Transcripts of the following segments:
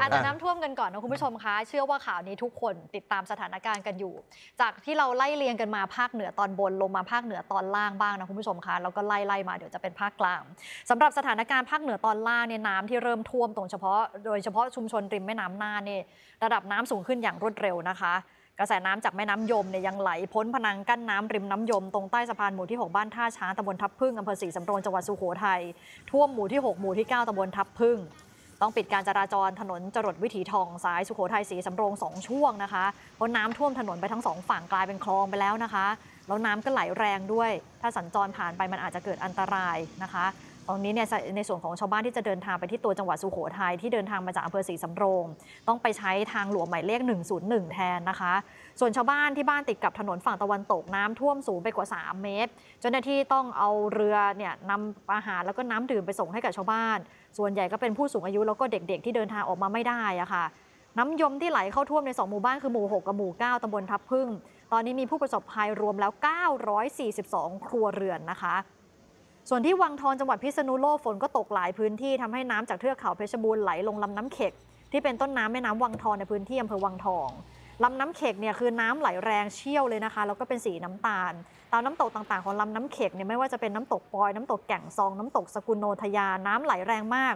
อาจจะน้ำท่วมกันก่อนนะคุณผู้ชมคะเชื่อว่าข่าวนี้ทุกคนติดตามสถานการณ์กันอยู่ จากที่เราไล่เรียงกันมาภาคเหนือตอนบนลงมาภาคเหนือตอนล่างบ้างนะคุณผู้ชมคะแล้วก็ไล่ๆมาเดี๋ยวจะเป็นภาคกลางสำหรับสถานการณ์ภาคเหนือตอนล่างเนี่ยน้ำที่เริ่มท่วมตรงเฉพาะ โดยเฉพาะชุมชนริมแม่น้ำน่านเนี่ยระดับน้ำสูงขึ้นอย่างรวดเร็วนะคะ กระแสน้ำจากแม่น้ำยมเนี่ยยังไหลพ้นพนังกั้นน้ำริมน้ำยมตรงใต้สะพานหมู่ที่6บ้านท่าช้างตำบลทับพึ่งอำเภอศรีสำโรงจังหวัดสุโขทัยท่วมหมู่ที่6หมู่ที่9ตำบลทับพึ่งต้องปิดการจราจรถนนจรดวิถีทองสาย สุโขทัยสีสำโรงสองช่วงนะคะ เพราะน้ำท่วมถนนไปทั้งสองฝั่งกลายเป็นคลองไปแล้วนะคะ แล้วน้ำก็ไหลแรงด้วย ถ้าสัญจรผ่านไปมันอาจจะเกิดอันตรายนะคะตอนนี้เนี่ยในส่วนของชาวบ้านที่จะเดินทางไปที่ตัวจังหวัดสุโขทัยที่เดินทางมาจากอำเภอศรีสำโรง ต้องไปใช้ทางหลวงหมายเลข 101 แทนนะคะ ส่วนชาวบ้านที่บ้านติดกับถนนฝั่งตะวันตกน้ำท่วมสูงไปกว่า 3 เมตรเจ้าหน้าที่ต้องเอาเรือเนี่ยนำอาหารแล้วก็น้ำดื่มไปส่งให้กับชาวบ้าน ส่วนใหญ่ก็เป็นผู้สูงอายุแล้วก็เด็กๆ ที่เดินทางออกมาไม่ได้อะค่ะ น้ำยมที่ไหลเข้าท่วมใน2หมู่บ้านคือหมู่ 6 กับหมู่ 9ตำบลทับพึ่ง ตอนนี้มีผู้ประสบภัยรวมแล้ว 942 ครัวเรือนนะคะส่วนที่วังทองจังหวัดพิษณุโลกฝนก็ตกหลายพื้นที่ทำให้น้ำจากเทือกเขาเพชรบูรณ์ไหลลงลำน้ำเข็ก ที่เป็นต้นน้ำแม่น้ำวังทองในพื้นที่อำเภอวังทองลำน้ำเข็กเนี่ยคือน้ำไหลแรงเชี่ยวเลยนะคะ แล้วก็เป็นสีน้ำตาล ตามน้ำตกต่างๆของลำน้ำเข็กเนี่ยไม่ว่าจะเป็นน้ำตกปอยน้ำตกแก่งซองน้ำตกสกุลโนทยาน้ำไหลแรงมาก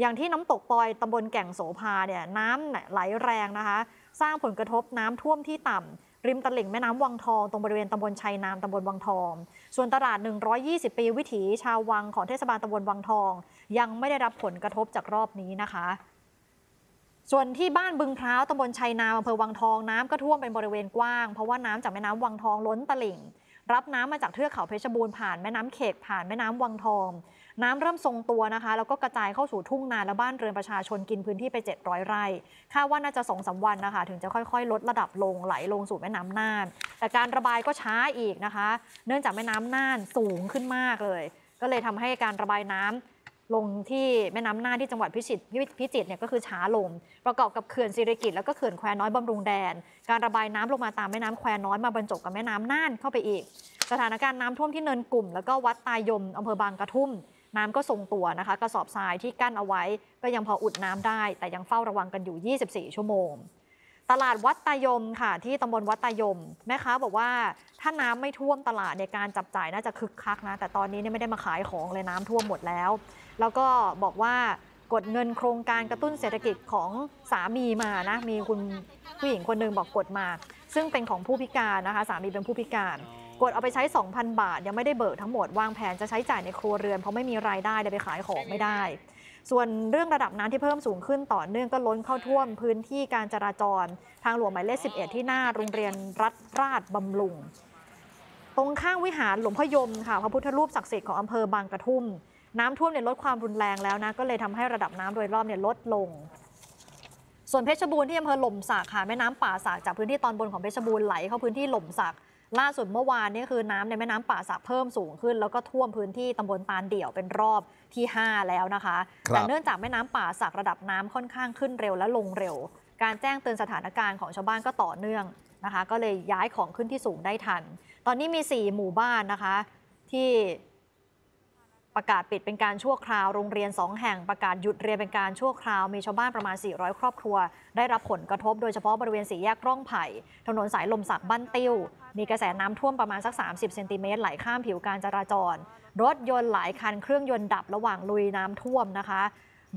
อย่างที่น้ำตกปอยตำบลแก่งโสภาเนี่ยน้ำไหลแรงนะคะ สร้างผลกระทบน้ำท่วมที่ต่ำริมตลิ่งแม่น้ำวังทองตรงบริเวณตาบลชัยนามตาบลวังทอง ส่วนตลาด 120 ปีวิถีชาววังของเทศบาลตาบลวังทอง ยังไม่ได้รับผลกระทบจากรอบนี้นะคะ ส่วนที่บ้านบึงพร้าวตำบลชัยนามอำเภอวังทองน้ำก็ท่วมเป็นบริเวณกว้าง เพราะว่าน้ำจากแม่น้ำวังทองล้นตลิ่งรับน้ำมาจากเทือกเขาเพชรบูรณ์ผ่านแม่น้ำเขกผ่านแม่น้ำวังทอง น้ำเริ่มทรงตัวนะคะแล้วก็กระจายเข้าสู่ทุ่งนาและบ้านเรือนประชาชนกินพื้นที่ไป700ไร่คาดว่าน่าจะสองสาวันนะคะถึงจะค่อย ๆ ลดระดับลงไหล ลงสู่แม่น้ำน่านแต่การระบายก็ช้าอีกนะคะ เนื่องจากแม่น้ำน่านสูงขึ้นมากเลย ก็เลยทำให้การระบายน้ำลงที่แม่น้ำน่านที่จังหวัดพิจิตรพิจิตรเนี่ยก็คือช้าลงประกอบกับเขื่อนศิริกิตแล้วก็เขื่อนแควน้อยบำรุงแดน การระบายน้ำลงมาตามแม่น้ำแควน้อยมาบรรจบกับแม่น้ำน่านเข้าไปอีก สถานการณ์น้ำท่วมที่เนินกลุ่มแล้วก็วัดตายมอำเภอบางกระทุ่ม น้ำก็ทรงตัวนะคะกระสอบทรายที่กั้นเอาไว้ก็ยังพออุดน้ำได้ แต่ยังเฝ้าระวังกันอยู่ 24 ชั่วโมงตลาดวัดตายมค่ะ ที่ตำบลวัดตายมแม่ค้าบอกว่าถ้าน้ำไม่ท่วมตลาดในการจับจ่ายน่าจะคึกคักนะ แต่ตอนนี้เนี่ยไม่ได้มาขายของเลยน้ำท่วมหมดแล้ว แล้วก็บอกว่ากดเงินโครงการกระตุ้นเศรษฐกิจของสามีมานะ มีคุณผู้หญิงคนหนึ่งบอกกดมา ซึ่งเป็นของผู้พิการนะคะ สามีเป็นผู้พิการ กดเอาไปใช้ 2,000 บาทยังไม่ได้เบิกทั้งหมดวางแผนจะใช้จ่ายในครัวเรือนเพราะไม่มีรายได้เลยไปขายของไม่ได้ส่วนเรื่องระดับน้ำที่เพิ่มสูงขึ้นต่อเนื่องก็ล้นเข้าท่วมพื้นที่การจราจร ทางหลวงหมายเลข 11 ที่หน้าโรงเรียนรัฐราชบำรุง ตรงข้างวิหารหลวงพยมค่ะพระพุทธรูปศักดิ์สิทธิ์ของอำเภอบางกระทุ่ม น้ำท่วมเนี่ยลดความรุนแรงแล้วนะ ก็เลยทำให้ระดับน้ำโดยรอบเนี่ยลดลง ส่วนเพชรบูรณ์ที่อำเภอหล่มสักค่ะแม่น้ำป่าสักจากพื้นที่ตอนบนของเพชรบูรณ์ไหลเข้าพื้นที่หล่มสักล่าสุดเมื่อวานนี่คือน้ำในแม่น้ำป่าสักเพิ่มสูงขึ้น แล้วก็ท่วมพื้นที่ตำบลตาลเดี่ยวเป็นรอบที่ 5 แล้วนะคะแต่เนื่องจากแม่น้ำป่าสักระดับน้ำค่อนข้างขึ้นเร็ว และลงเร็ว การแจ้งเตือนสถานการณ์ของชาวบ้านก็ต่อเนื่องนะคะ ก็เลยย้ายของขึ้นที่สูงได้ทัน ตอนนี้มี 4 หมู่บ้านนะคะที่ประกาศปิดเป็นการชั่วคราว โรงเรียน 2 แห่งประกาศหยุดเรียนเป็นการชั่วคราว มีชาวบ้านประมาณ 400 ครอบครัวได้รับผลกระทบ โดยเฉพาะบริเวณสีแยกร่องไผ่ ถนนสายลมสักบ้านติ้ว มีกระแสน้ำท่วมประมาณสัก 30เซนติเมตรไหลข้ามผิวการจราจร รถยนต์หลายคันเครื่องยนต์ดับระหว่างลุยน้ำท่วมนะคะ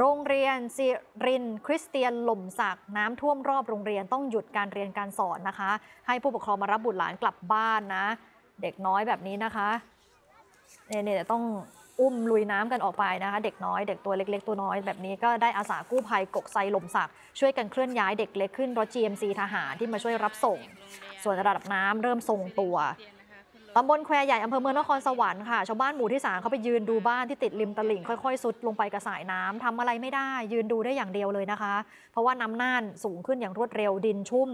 โรงเรียนสิรินคริสเตียนหล่มสักน้ำท่วมรอบโรงเรียนต้องหยุดการเรียนการสอนนะคะ ให้ผู้ปกครองมารับบุตรหลานกลับบ้านนะ เด็กน้อยแบบนี้นะคะ เนี่ยต้องอุ้มลุยน้ำกันออกไปนะคะ เด็กน้อยเด็กตัวเล็ก ๆตัวน้อยแบบนี้ก็ได้อาสากู้ภัยกกไซลมศัก ช่วยกันเคลื่อนย้ายเด็กเล็กขึ้นรถ GMC ทหารที่มาช่วยรับส่ง ส่วนระดับน้ำเริ่มทรงตัวตำบลแควใหญ่อำเภอเมืองนครสวรรค์ค่ะ ชาวบ้านหมู่ที่ 3เขาไปยืนดูบ้านที่ติดริมตลิ่งค่อยๆสุดลงไปกระสายน้ำทำอะไรไม่ได้ยืนดูได้อย่างเดียวเลยนะคะ เพราะว่าน้ำน่านสูงขึ้นอย่างรวดเร็วดินชุ่ม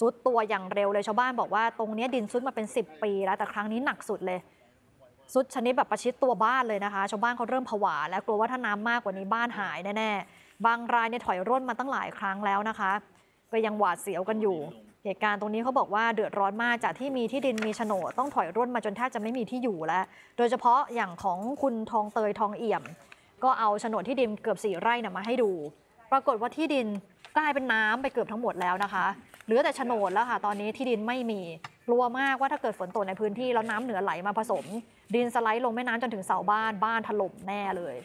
ซุดตัวอย่างเร็วเลยชาวบ้านบอกว่าตรงนี้ดินซุดมาเป็น 10 ปี แล้วแต่ครั้งนี้หนักสุดเลยสุดชนิดแบบประชิดตัวบ้านเลยนะคะ ชาวบ้านเขาเริ่มผวาและกลัวว่าถ้าน้ำมากกว่านี้บ้านหายแน่ๆบางรายเนี่ยถอยร่นมาตั้งหลายครั้งแล้วนะคะ ก็ยังหวาดเสียวกันอยู่ เหตุการณ์ตรงนี้เขาบอกว่าเดือดร้อนมากจากที่มีที่ดินมีโฉนด ต้องถอยร่นมาจนแทบจะไม่มีที่อยู่แล้วโดยเฉพาะอย่างของคุณทองเตยทองเอี่ยม ก็เอาโฉนดที่ดินเกือบสี่ไร่นะมาให้ดู ปรากฏว่าที่ดินกลายเป็นน้ำไปเกือบทั้งหมดแล้วนะคะเหลือแต่โฉนดแล้วค่ะ ตอนนี้ที่ดินไม่มีกลัวมากว่าถ้าเกิดฝนตกในพื้นที่ แล้วน้ำเหนือไหลมาผสม ดินสไลด์ลงแม่น้ำจนถึงเสาบ้านบ้านถล่มแน่เลย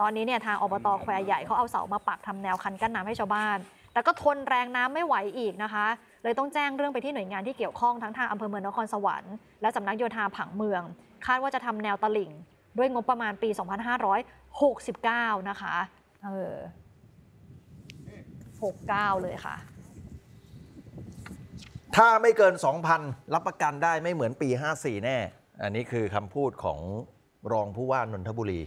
ตอนนี้เนี่ยทางอบตแควใหญ่เขาเอาเสามาปักทำแนวคันกั้นน้าให้ชาวบ้าน แต่ก็ทนแรงน้ำไม่ไหวอีกนะคะ เลยต้องแจ้งเรื่องไปที่หน่วยงานที่เกี่ยวข้องทั้งทางอำเภอเมืองนครสวรรค์และสำนักโยธาผังเมืองคาดว่าจะทำแนวตลิ่งด้วยงบประมาณปี 2569 นะคะเออ69 เลยค่ะถ้าไม่เกิน2,000รับประกันได้ไม่เหมือนปี 54 แน่ อันนี้คือคำพูดของรองผู้ว่านนทบุรี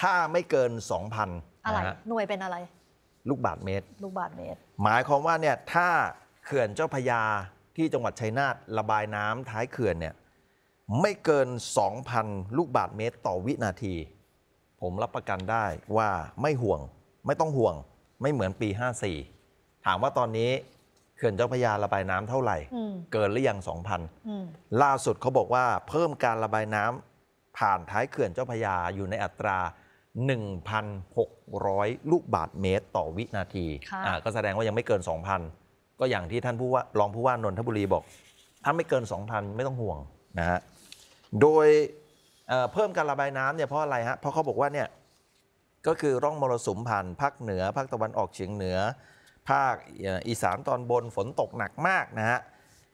ถ้าไม่เกิน2,000อะไรนหน่วยเป็นอะไร ลูกบาทเมตร ลูกบาทเมตร หมายความว่าเนี่ยถ้าเขื่อนเจ้าพยาที่จังหวัดชัยนาทระบายน้ำท้ายเขื่อนเนี่ยไม่เกิน2,000ลูกบาทเมตรต่อวินาที ผมรับประกันได้ว่าไม่ห่วง ไม่ต้องห่วง ไม่เหมือนปี 54ถามว่าตอนนี้เขื่อนเจ้าพระยาระบายน้ำเท่าไหร่ เกินหรือยังสองพันล่าสุดเขาบอกว่าเพิ่มการระบายน้ำผ่านท้ายเขื่อนเจ้าพระยาอยู่ในอัตรา 1,600 ลูกบาทเมตรต่อวินาที ก็แสดงว่ายังไม่เกิน 2,000 ก็อย่างที่ท่านผู้ว่ารองผู้ว่านนทบุรีบอก ถ้าไม่เกิน 2,000ไม่ต้องห่วงนะฮะ โดยเพิ่มการระบายน้ำเนี่ยเพราะอะไรฮะ เพราะเขาบอกว่าเนี่ยก็คือร่องมรสุมผ่านภาคเหนือภาคตะวันออกเฉียงเหนือภาคอีสานตอนบนฝนตกหนักมากนะฮะ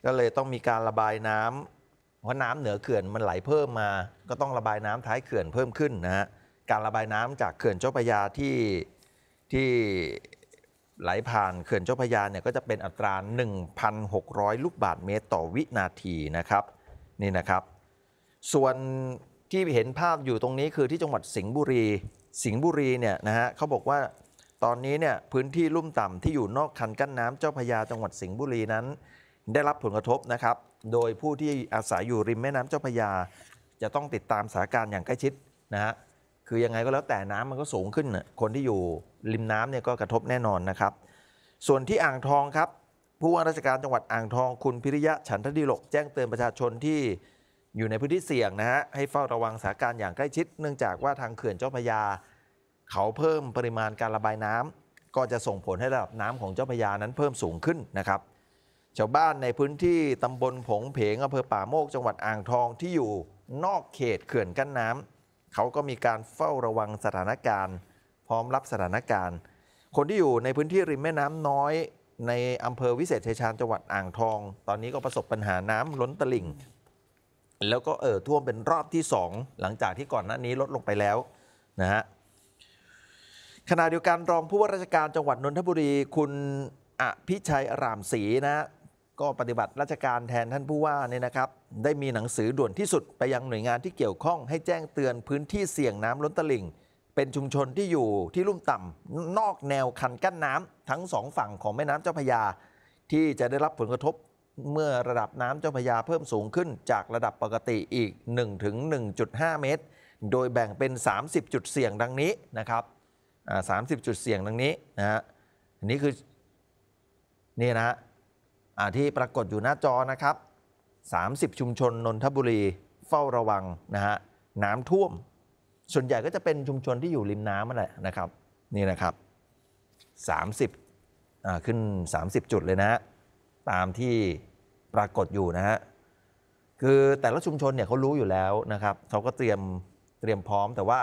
ก็เลยต้องมีการระบายน้ำเพราะน้ำเหนือเขื่อนมันไหลเพิ่มมา ก็ต้องระบายน้ำท้ายเขื่อนเพิ่มขึ้นนะฮะ การระบายน้ำจากเขื่อนเจ้าพระยาที่ที่ไหลผ่านเขื่อนเจ้าพระยาเนี่ยก็จะเป็นอัตรา 1,600 ลูกบาทเมตรต่อวินาทีนะครับนี่นะครับ ส่วนที่เห็นภาพอยู่ตรงนี้คือที่จังหวัดสิงห์บุรี สิงห์บุรีเนี่ยนะฮะเขาบอกว่าตอนนี้เนี่ยพื้นที่ลุ่มต่ำที่อยู่นอกคันกั้นน้ำเจ้าพยาจังหวัดสิงห์บุรีนั้น ได้รับผลกระทบนะครับโดยผู้ที่อาศัยอยู่ริมแม่น้ำเจ้าพยาจะต้องติดตามสถานการณ์อย่างใกล้ชิดนะฮะคือยังไงก็แล้วแต่น้ำมันก็สูงขึ้นคนที่อยู่ริมน้ำเนี่ยก็กระทบแน่นอนนะครับ ส่วนที่อ่างทองครับ ผู้ว่าราชการจังหวัดอ่างทองคุณพิริยะ ฉันทดีลกแจ้งเตือนประชาชนที่ อยู่ในพื้นที่เสี่ยงนะฮะให้เฝ้าระวังสถานการณ์อย่างใกล้ชิด เนื่องจากว่าทางเขื่อนเจ้าพยาเขาเพิ่มปริมาณการระบายน้ำ ก็จะส่งผลให้ระดับน้ำของเจ้าพยานั้นเพิ่มสูงขึ้นนะครับชาวบ้านในพื้นที่ตำบล ผง เพงอำเภอป่าโมกจังหวัดอ่างทองที่อยู่นอกเขตเขื่อนกั้นน้ำเขาก็มีการเฝ้าระวังสถานการณ์ พร้อมรับสถานการณ์ คนที่อยู่ในพื้นที่ริมแม่น้ำน้อย ในอำเภอวิเศษชัยชาญจังหวัดอ่างทอง ตอนนี้ก็ประสบปัญหาน้ำล้นตลิ่ง แล้วก็เอ่อท่วมเป็นรอบที่สองหลังจากที่ก่อนหน้านี้ลดลงไปแล้วนะฮะขณะเดียวกันรองผู้ว่าราชการจังหวัดนนทบุรีคุณอภิชัยรามศรีนะ ก็ปฏิบัติราชการแทนท่านผู้ว่าเนี่ยนะครับ ได้มีหนังสือด่วนที่สุดไปยังหน่วยงานที่เกี่ยวข้อง ให้แจ้งเตือนพื้นที่เสี่ยงน้ำล้นตลิ่ง เป็นชุมชนที่อยู่ที่ลุ่มต่ำ นอกแนวคันกั้นน้ำ ทั้งสองฝั่งของแม่น้ำเจ้าพยา ที่จะได้รับผลกระทบเมื่อระดับน้ำเจ้าพยาเพิ่มสูงขึ้นจากระดับปกติอีก1-1.5 เมตร โดยแบ่งเป็น 30 จุดเสี่ยงดังนี้นะครับสามสิบจุดเสี่ยงดังนี้นะฮะอันนี้คือนี่นะฮะที่ปรากฏอยู่หน้าจอนะครับ 30 ชุมชนนนทบุรีเฝ้าระวังนะฮะน้ำท่วม ส่วนใหญ่ก็จะเป็นชุมชนที่อยู่ริมน้ำนั่นแหละนะครับนี่นะครับ30ขึ้น 30 จุดเลยนะฮะตามที่ปรากฏอยู่นะฮะคือแต่ละชุมชนเนี่ยเขารู้อยู่แล้วนะครับเขาก็เตรียมเตรียมพร้อมแต่ว่า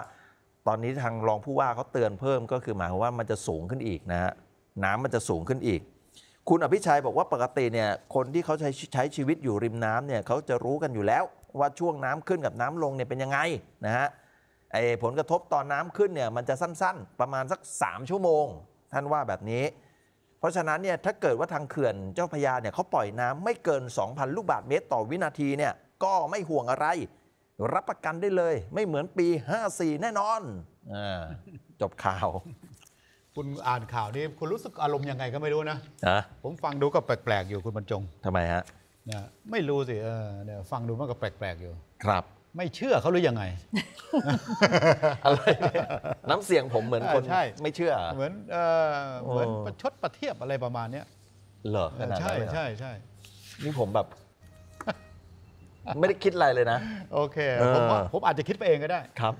ตอนนี้ทางรองผู้ว่าเขาเตือนเพิ่มก็คือหมายความว่ามันจะสูงขึ้นอีกนะฮะน้ำมันจะสูงขึ้นอีก คุณอภิชัยบอกว่าปกติเนี่ยคนที่เขาใช้ใช้ชีวิตอยู่ริมน้ำเนี่ยเขาจะรู้กันอยู่แล้วว่าช่วงน้ำขึ้นกับน้ำลงเนี่ยเป็นยังไงนะฮะไอผลกระทบตอนน้ำขึ้นเนี่ยมันจะสั้นๆ ประมาณสัก3ชั่วโมง ท่านว่าแบบนี้ เพราะฉะนั้นเนี่ยถ้าเกิดว่าทางเขื่อนเจ้าพยาเนี่ยเขาปล่อยน้ำไม่เกิน 2,000 ลูกบาทเมตรต่อวินาทีเนี่ยก็ไม่ห่วงอะไรรับประกันได้เลย ไม่เหมือนปี 54 แน่นอนอจบข่าว คุณอ่านข่าวนี้คุณรู้สึกอารมณ์ยังไงก็ไม่รู้นะะผมฟังดูก็แปลกๆอยู่คุณบรรจงทำไมฮะนไม่รู้สิเเนี่ยฟังดูมันก็แปลกๆอยู่ ครับ ไม่เชื่อเขาหรือยังไงอะไรน้ำเสียงผมเหมือนคนไม่เชื่อ เหมือนเออเหมือนประชดประเทียบอะไรประมาณเนี้ยเหรอใช่ใช่ใช่ นี่ผมแบบไม่ได้คิดอะไรเลยนะ โอเคผมว่าผมอาจจะคิดไปเองก็ได้ครับ